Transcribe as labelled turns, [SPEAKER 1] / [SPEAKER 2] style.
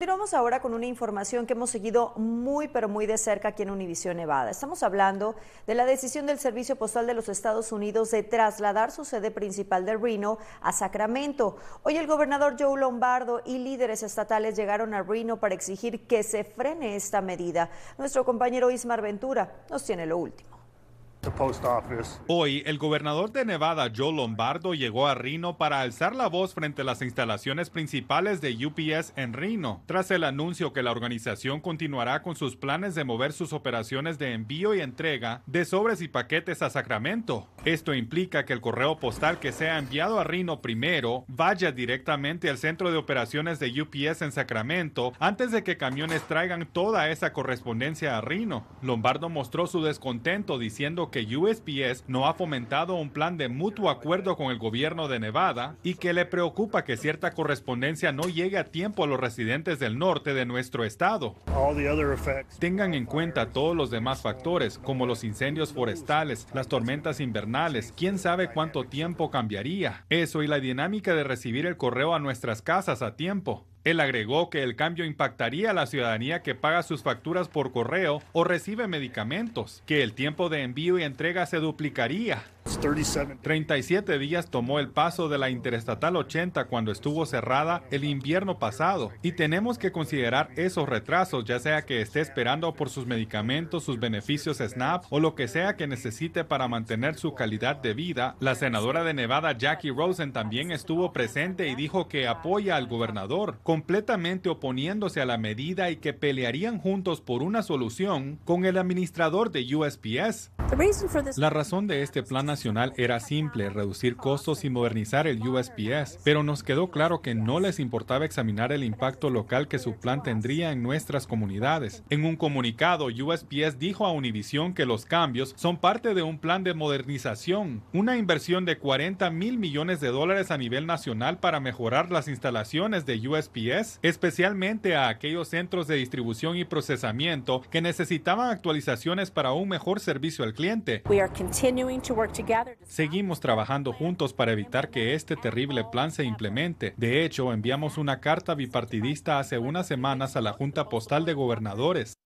[SPEAKER 1] Continuamos ahora con una información que hemos seguido muy pero muy de cerca aquí en Univisión Nevada. Estamos hablando de la decisión del Servicio Postal de los Estados Unidos de trasladar su sede principal de Reno a Sacramento. Hoy el gobernador Joe Lombardo y líderes estatales llegaron a Reno para exigir que se frene esta medida. Nuestro compañero Ismar Ventura nos tiene lo último.
[SPEAKER 2] Hoy, el gobernador de Nevada, Joe Lombardo, llegó a Reno para alzar la voz frente a las instalaciones principales de UPS en Reno, tras el anuncio que la organización continuará con sus planes de mover sus operaciones de envío y entrega de sobres y paquetes a Sacramento. Esto implica que el correo postal que sea enviado a Reno primero vaya directamente al centro de operaciones de UPS en Sacramento antes de que camiones traigan toda esa correspondencia a Reno. Lombardo mostró su descontento diciendo que USPS no ha fomentado un plan de mutuo acuerdo con el gobierno de Nevada y que le preocupa que cierta correspondencia no llegue a tiempo a los residentes del norte de nuestro estado. Tengan en cuenta todos los demás factores, como los incendios forestales, las tormentas invernales, quién sabe cuánto tiempo cambiaría. Eso y la dinámica de recibir el correo a nuestras casas a tiempo. Él agregó que el cambio impactaría a la ciudadanía que paga sus facturas por correo o recibe medicamentos, que el tiempo de envío y entrega se duplicaría. 37 días tomó el paso de la Interestatal 80 cuando estuvo cerrada el invierno pasado y tenemos que considerar esos retrasos, ya sea que esté esperando por sus medicamentos, sus beneficios SNAP o lo que sea que necesite para mantener su calidad de vida. La senadora de Nevada Jackie Rosen también estuvo presente y dijo que apoya al gobernador completamente oponiéndose a la medida y que pelearían juntos por una solución con el administrador de USPS. La razón de este plan nacional era simple, reducir costos y modernizar el USPS, pero nos quedó claro que no les importaba examinar el impacto local que su plan tendría en nuestras comunidades. En un comunicado, USPS dijo a Univision que los cambios son parte de un plan de modernización, una inversión de 40 mil millones de dólares a nivel nacional para mejorar las instalaciones de USPS especialmente a aquellos centros de distribución y procesamiento que necesitaban actualizaciones para un mejor servicio al cliente. Seguimos trabajando juntos para evitar que este terrible plan se implemente. De hecho, enviamos una carta bipartidista hace unas semanas a la Junta Postal de Gobernadores.